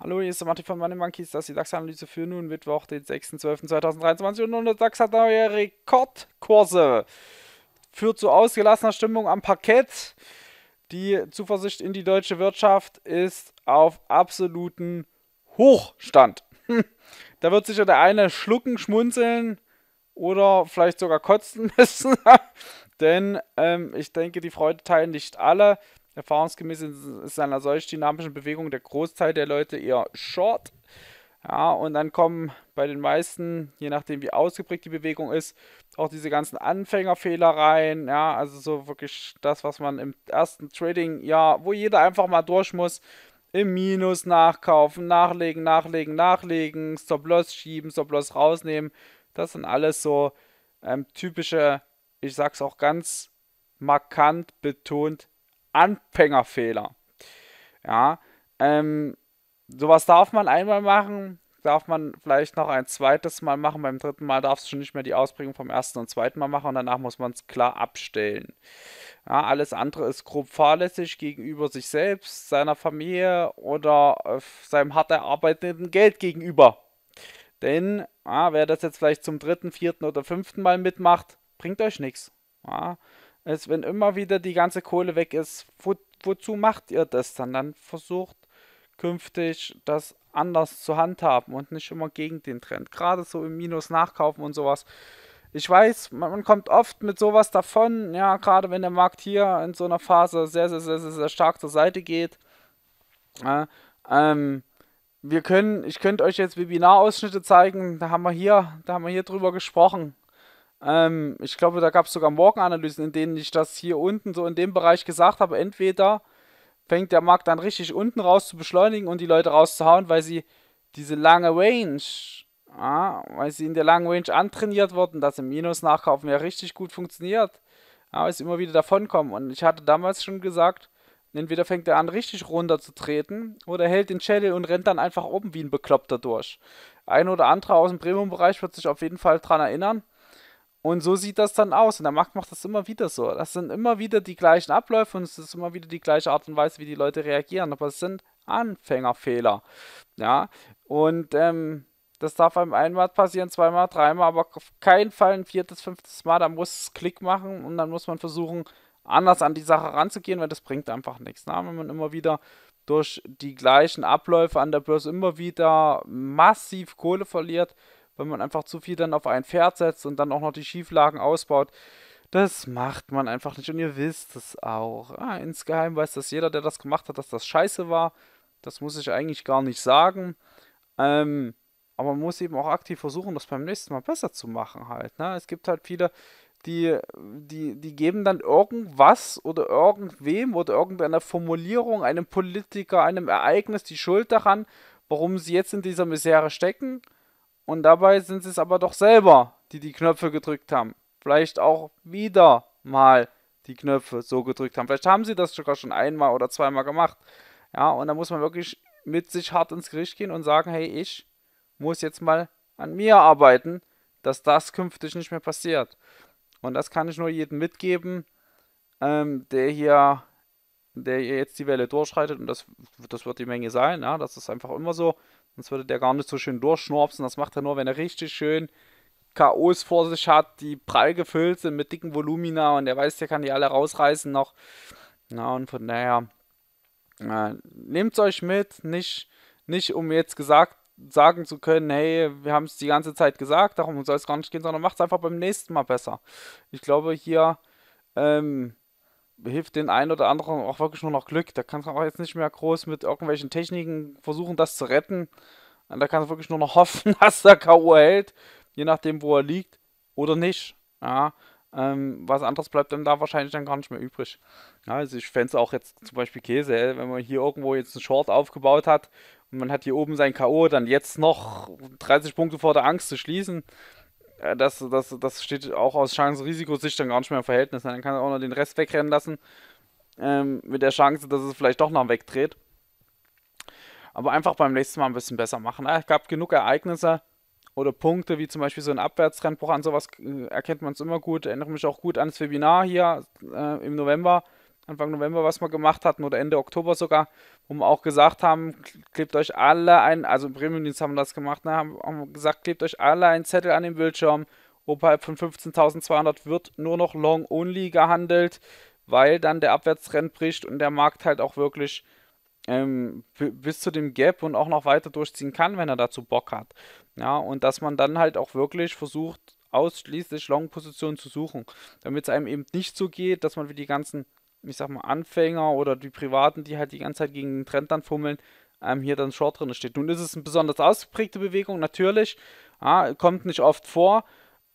Hallo, hier ist der Matti von Money Monkeys, das ist die DAX-Analyse für nun Mittwoch, den 6.12.2023 und der DAX hat neue Rekordkurse. Führt zu ausgelassener Stimmung am Parkett. Die Zuversicht in die deutsche Wirtschaft ist auf absoluten Hochstand. da wird sicher der eine schlucken, schmunzeln, oder vielleicht sogar kotzen müssen. Denn ähm, ich denke, die Freude teilen nicht alle. Erfahrungsgemäß ist in einer solch dynamischen Bewegung der Großteil der Leute eher short. Ja, und dann kommen bei den meisten, je nachdem wie ausgeprägt die Bewegung ist, auch diese ganzen Anfängerfehler rein. Ja, also so wirklich das, was man im ersten Trading, ja, wo jeder einfach mal durch muss, im Minus nachkaufen, nachlegen, nachlegen, nachlegen, Stop-Loss schieben, Stop-Loss rausnehmen das sind alles so ähm, typische, ich sag's auch ganz markant betont, Anfängerfehler. Ja, ähm, sowas darf man einmal machen, darf man vielleicht noch ein zweites Mal machen. Beim dritten Mal darfst du schon nicht mehr die Ausprägung vom ersten und zweiten Mal machen und danach muss man es klar abstellen. Ja, alles andere ist grob fahrlässig gegenüber sich selbst, seiner Familie oder äh, seinem hart erarbeiteten Geld gegenüber. Denn ah, wer das jetzt vielleicht zum dritten, vierten oder fünften Mal mitmacht, bringt euch nichts. Ah, wenn immer wieder die ganze Kohle weg ist, wo, wozu macht ihr das dann? Dann versucht künftig das anders zu handhaben und nicht immer gegen den Trend. Gerade so im Minus nachkaufen und sowas. Ich weiß, man, kommt oft mit sowas davon, ja, gerade wenn der Markt hier in so einer Phase sehr, sehr, sehr, sehr, stark zur Seite geht. Äh, ähm, wir können, ich könnte euch jetzt Webinarausschnitte zeigen, da haben wir hier, da haben wir hier drüber gesprochen. Ähm, ich glaube, da gab es sogar Morgenanalysen, in denen ich das hier unten so in dem Bereich gesagt habe, entweder fängt der Markt dann richtig unten raus zu beschleunigen und die Leute rauszuhauen, weil sie diese lange Range, ja, weil sie in der langen Range antrainiert wurden, dass im Minus nachkaufen ja richtig gut funktioniert, aber ja, es immer wieder davonkommen. Und ich hatte damals schon gesagt, Entweder fängt er an, richtig runter zu treten, oder hält den Channel und rennt dann einfach oben wie ein Bekloppter durch. Ein oder andere aus dem Premium-Bereich wird sich auf jeden Fall daran erinnern. Und so sieht das dann aus. Und der Markt macht das immer wieder so. Das sind immer wieder die gleichen Abläufe und es ist immer wieder die gleiche Art und Weise, wie die Leute reagieren. Aber es sind Anfängerfehler. Ja, und ähm, das darf einem einmal passieren, zweimal, dreimal, aber auf keinen Fall ein viertes, fünftes Mal. Da muss es Klick machen und dann muss man versuchen, anders an die Sache ranzugehen, weil das bringt einfach nichts. Na, wenn man immer wieder durch die gleichen Abläufe an der Börse immer wieder massiv Kohle verliert, wenn man einfach zu viel dann auf ein Pferd setzt und dann auch noch die Schieflagen ausbaut. Das macht man einfach nicht und ihr wisst es auch. Ja, ah, insgeheim weiß das jeder, der das gemacht hat, dass das scheiße war. Das muss ich eigentlich gar nicht sagen. Ähm, aber man muss eben auch aktiv versuchen, das beim nächsten Mal besser zu machen halt. Ne? Es gibt halt viele, die, die, die geben dann irgendwas oder irgendwem oder irgendeiner Formulierung, einem Politiker, einem Ereignis die Schuld daran, warum sie jetzt in dieser Misere stecken. Und dabei sind es aber doch selber, die die Knöpfe gedrückt haben. Vielleicht auch wieder mal die Knöpfe so gedrückt haben. Vielleicht haben sie das sogar schon einmal oder zweimal gemacht. Ja, und da muss man wirklich mit sich hart ins Gericht gehen und sagen, hey, ich muss jetzt mal an mir arbeiten, dass das künftig nicht mehr passiert. Und das kann ich nur jedem mitgeben, ähm, der hier der jetzt die Welle durchschreitet, und das, das wird die Menge sein, ja, das ist einfach immer so, sonst würde der gar nicht so schön durchschnorpsen. Das macht er nur, wenn er richtig schön K.O.s vor sich hat, die prall gefüllt sind mit dicken Volumina und er weiß, der kann die alle rausreißen noch. Na, und von daher, äh, nehmt euch mit, nicht, nicht um jetzt gesagt sagen zu können, hey, wir haben es die ganze Zeit gesagt, darum soll es gar nicht gehen, sondern macht es einfach beim nächsten Mal besser. Ich glaube, hier ähm, hilft den einen oder anderen auch wirklich nur noch Glück. Da kann man auch jetzt nicht mehr groß mit irgendwelchen Techniken versuchen, das zu retten. Und da kann man wirklich nur noch hoffen, dass der K.O. hält, je nachdem, wo er liegt oder nicht. Ja, ähm, was anderes bleibt dann da wahrscheinlich dann gar nicht mehr übrig. Ja, also ich fände es auch jetzt zum Beispiel Käse, wenn man hier irgendwo jetzt einen Short aufgebaut hat und man hat hier oben sein K.O., dann jetzt noch 30 Punkte vor der Angst zu schließen. Äh, das, das, das steht auch aus Chance-Risiko-Sicht dann gar nicht mehr im Verhältnis. Dann kann er auch noch den Rest wegrennen lassen. Ähm, mit der Chance, dass es vielleicht doch noch wegdreht. Aber einfach beim nächsten Mal ein bisschen besser machen. Ne? Es gab genug Ereignisse oder Punkte wie zum Beispiel so ein Abwärtstrendbruch an sowas äh, erkennt man es immer gut. Erinnere mich auch gut an das Webinar hier äh, im November, Anfang November, was wir gemacht hatten oder Ende Oktober sogar, wo wir auch gesagt haben, klebt euch alle ein, also im Premium-Dienst haben wir das gemacht, ne, haben, haben gesagt, klebt euch alle einen Zettel an den Bildschirm. Oberhalb von 15.200 wird nur noch Long-Only gehandelt, weil dann der Abwärtstrend bricht und der Markt halt auch wirklich ähm, bis zu dem Gap und auch noch weiter durchziehen kann, wenn er dazu Bock hat. Ja, und dass man dann halt auch wirklich versucht, ausschließlich Long-Positionen zu suchen, damit es einem eben nicht so geht, dass man wie die ganzen, ich sag mal, Anfänger oder die Privaten, die halt die ganze Zeit gegen den Trend dann fummeln, ähm, hier dann Short drin steht. Nun ist es eine besonders ausgeprägte Bewegung, natürlich, ja, kommt nicht oft vor,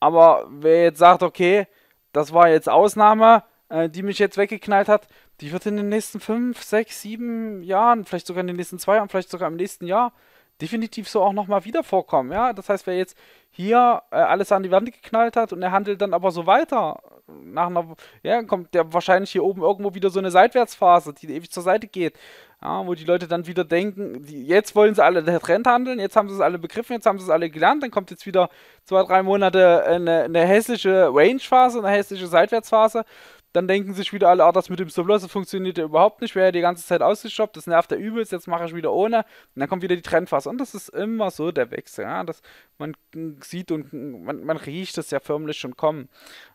aber wer jetzt sagt, okay, das war jetzt Ausnahme, äh, die mich jetzt weggeknallt hat, die wird in den nächsten fünf, sechs, sieben Jahren, vielleicht sogar in den nächsten zwei Jahren, vielleicht sogar im nächsten Jahr definitiv so auch nochmal wieder vorkommen. Ja, das heißt, wer jetzt hier äh, alles an die Wand geknallt hat und er handelt dann aber so weiter, nach einer, ja, kommt der wahrscheinlich hier oben irgendwo wieder so eine Seitwärtsphase, die ewig zur Seite geht, ja, wo die Leute dann wieder denken, die, jetzt wollen sie alle der Trend handeln, jetzt haben sie es alle begriffen, jetzt haben sie es alle gelernt, dann kommt jetzt wieder zwei, drei Monate eine, eine hässliche Range-Phase, eine hässliche Seitwärtsphase dann denken sich wieder alle, ah, das mit dem Sublosse funktioniert ja überhaupt nicht, wäre ja die ganze Zeit ausgestoppt, das nervt ja übelst, jetzt mache ich wieder ohne. Und dann kommt wieder die Trendphase. Und das ist immer so der Wechsel. Ja? Das, man sieht und man, man riecht es ja förmlich schon kommen.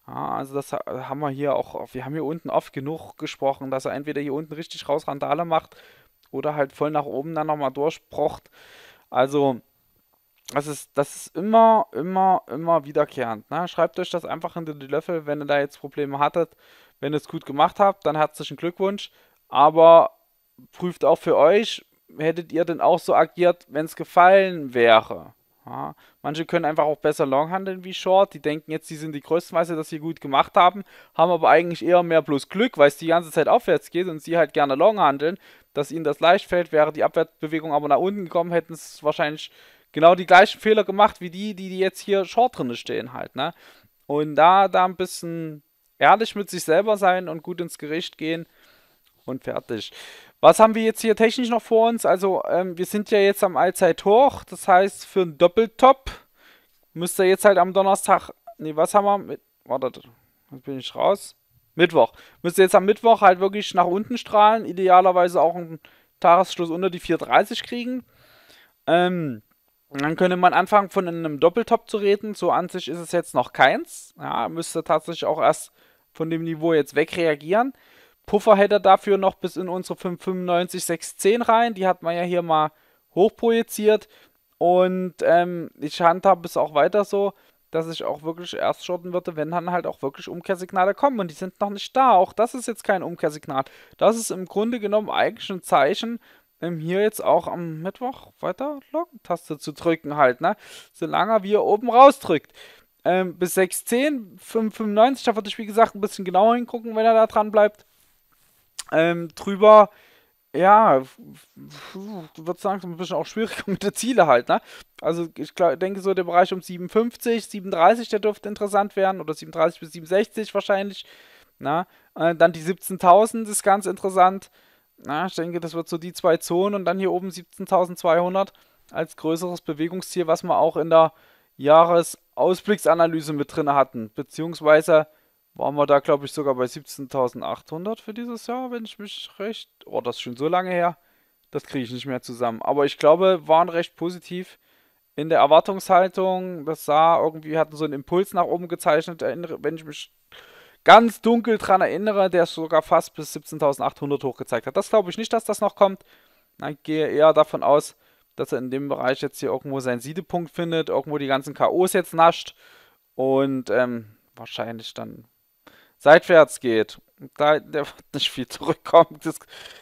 Ja, also das haben wir hier auch, wir haben hier unten oft genug gesprochen, dass er entweder hier unten richtig raus Randale macht oder halt voll nach oben dann nochmal durchbrocht. Also das ist, das ist immer, immer, immer wiederkehrend. Ne? Schreibt euch das einfach hinter die Löffel, wenn ihr da jetzt Probleme hattet. Wenn ihr es gut gemacht habt, dann herzlichen Glückwunsch. Aber prüft auch für euch, hättet ihr denn auch so agiert, wenn es gefallen wäre? Ja? Manche können einfach auch besser long handeln wie short. Die denken jetzt, die sind die größten, weil sie das hier gut gemacht haben. Haben aber eigentlich eher mehr bloß Glück, weil es die ganze Zeit aufwärts geht und sie halt gerne long handeln. Dass ihnen das leicht fällt, wäre die Abwärtsbewegung aber nach unten gekommen, hätten es wahrscheinlich genau die gleichen Fehler gemacht wie die, die, jetzt hier short drinne stehen halt, ne? Und da, da ein bisschen ehrlich mit sich selber sein und gut ins Gericht gehen und fertig. Was haben wir jetzt hier technisch noch vor uns? Also, ähm, wir sind ja jetzt am Allzeithoch, das heißt, für einen Doppeltop müsst ihr jetzt halt am Donnerstag, ne, was haben wir? Mit, warte, jetzt bin ich raus. Mittwoch. Müsst ihr jetzt am Mittwoch halt wirklich nach unten strahlen, idealerweise auch einen Tagesschluss unter die 4.30 kriegen. Ähm, dann könnte man anfangen, von einem Doppeltop zu reden. So an sich ist es jetzt noch keins. Ja, müsste tatsächlich auch erst von dem Niveau jetzt wegreagieren. Puffer hätte dafür noch bis in unsere 595, 610 rein. Die hat man ja hier mal hochprojiziert. Und ähm, ich handhabe es auch weiter so, dass ich auch wirklich erst shorten würde, wenn dann halt auch wirklich Umkehrsignale kommen. Und die sind noch nicht da. Auch das ist jetzt kein Umkehrsignal. Das ist im Grunde genommen eigentlich ein Zeichen, ähm, hier jetzt auch am Mittwoch Weiterloggen-Taste zu drücken halt, ne? Solange wir oben rausdrückt. Ähm, bis 6.10, 5.95, da würde ich wie gesagt ein bisschen genauer hingucken, wenn er da dran bleibt. Ähm, drüber, ja, wird langsam ein bisschen auch schwieriger mit den Ziele halt, ne? Also ich denke so der Bereich um 57, 37, der dürfte interessant werden, oder 37 bis 67 wahrscheinlich, ne? Äh, dann die 17.000 ist ganz interessant, na, ich denke, das wird so die zwei Zonen und dann hier oben 17.200 als größeres Bewegungsziel, was wir auch in der Jahresausblicksanalyse mit drin hatten. Beziehungsweise waren wir da, glaube ich, sogar bei 17.800 für dieses Jahr, wenn ich mich recht... Oh, das ist schon so lange her. Das kriege ich nicht mehr zusammen. Aber ich glaube, waren recht positiv in der Erwartungshaltung. Das sah irgendwie, hatten so einen Impuls nach oben gezeichnet, wenn ich mich ganz dunkel dran erinnere, der sogar fast bis 17.800 hochgezeigt hat. Das glaube ich nicht, dass das noch kommt. Ich gehe eher davon aus, dass er in dem Bereich jetzt hier irgendwo seinen Siedepunkt findet, irgendwo die ganzen K.O.s jetzt nascht und ähm, wahrscheinlich dann seitwärts geht. Da, der wird nicht viel zurückkommen, das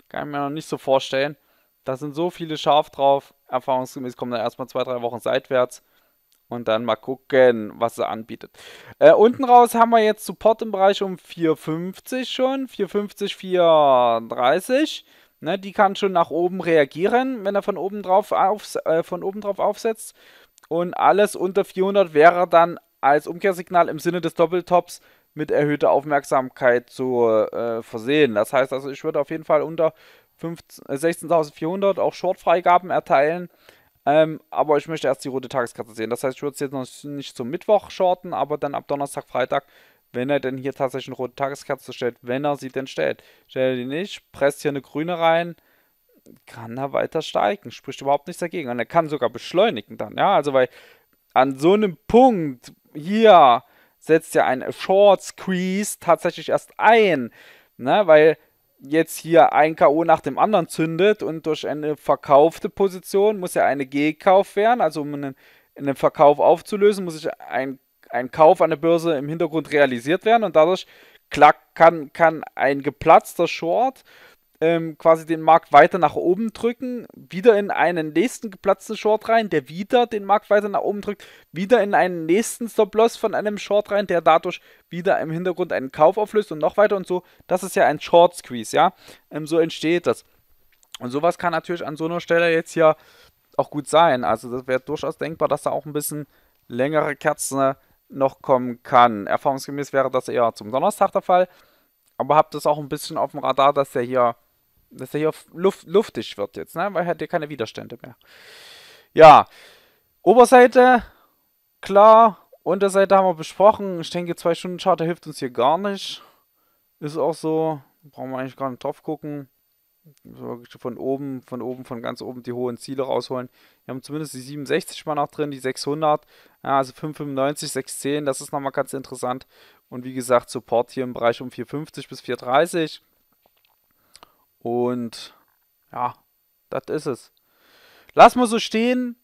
kann ich mir noch nicht so vorstellen. Da sind so viele scharf drauf. Erfahrungsgemäß kommen dann erstmal zwei, drei Wochen seitwärts. Und dann mal gucken, was er anbietet. Äh, unten raus haben wir jetzt Support im Bereich um 450 schon. 450, 430. Ne, die kann schon nach oben reagieren, wenn er von oben drauf, aufs, äh, von oben drauf aufsetzt. Und alles unter 400 wäre dann als Umkehrsignal im Sinne des Doppeltops mit erhöhter Aufmerksamkeit zu äh, versehen. Das heißt also, ich würde auf jeden Fall unter 16.400 äh, auch Shortfreigaben erteilen. Ähm, aber ich möchte erst die rote Tageskarte sehen. Das heißt, ich würde es jetzt noch nicht zum Mittwoch shorten, aber dann ab Donnerstag, Freitag, wenn er denn hier tatsächlich eine rote Tageskarte stellt, wenn er sie denn stellt. Stellt er die nicht, presst hier eine grüne rein, kann er weiter steigen. Spricht überhaupt nichts dagegen. Und er kann sogar beschleunigen dann. Ja, also weil an so einem Punkt hier setzt ja ein Short Squeeze tatsächlich erst ein. Ne, weil jetzt hier ein K.O. nach dem anderen zündet und durch eine verkaufte Position muss ja eine gekauft werden. Also um einen, einen Verkauf aufzulösen, muss ich ein, ein Kauf an der Börse im Hintergrund realisiert werden und dadurch klack, kann, kann ein geplatzter Short ähm, quasi den Markt weiter nach oben drücken, wieder in einen nächsten geplatzten Short rein, der wieder den Markt weiter nach oben drückt, wieder in einen nächsten Stop-Loss von einem Short rein, der dadurch wieder im Hintergrund einen Kauf auflöst und noch weiter und so. Das ist ja ein Short-Squeeze, ja. Ähm, so entsteht das. Und sowas kann natürlich an so einer Stelle jetzt hier auch gut sein. Also das wäre durchaus denkbar, dass da auch ein bisschen längere Kerzen äh, noch kommen kann. Erfahrungsgemäß wäre das eher zum Donnerstag der Fall. Aber habt es auch ein bisschen auf dem Radar, dass der hier dass er hier Luft, luftig wird jetzt, ne? weil er hat ja keine Widerstände mehr. Ja, Oberseite, klar, Unterseite haben wir besprochen. Ich denke, zwei Stunden Charter hilft uns hier gar nicht. Ist auch so, brauchen wir eigentlich gar nicht drauf gucken. Von oben, von oben, von ganz oben die hohen Ziele rausholen. Wir haben zumindest die 67 mal noch drin, die 600, ja, also 595, 610, das ist nochmal ganz interessant. Und wie gesagt, Support hier im Bereich um 450 bis 430. Und ja, das ist es. Lass mal so stehen,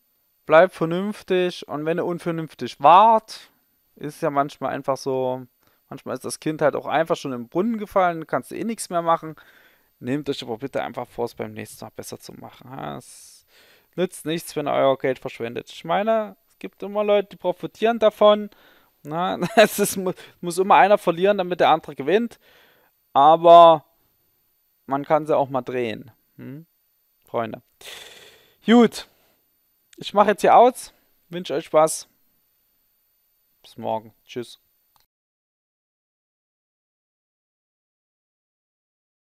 bleib vernünftig und wenn ihr unvernünftig wart, ist ja manchmal einfach so, manchmal ist das Kind halt auch einfach schon im Brunnen gefallen, kannst du eh nichts mehr machen. Nehmt euch aber bitte einfach vor, es beim nächsten Mal besser zu machen. Es nützt nichts, wenn ihr euer Geld verschwendet. Ich meine, es gibt immer Leute, die profitieren davon. es muss immer einer verlieren, damit der andere gewinnt. Aber man kann sie auch mal drehen. Hm? Freunde. Gut. Ich mache jetzt hier aus. Wünsche euch Spaß. Bis morgen. Tschüss.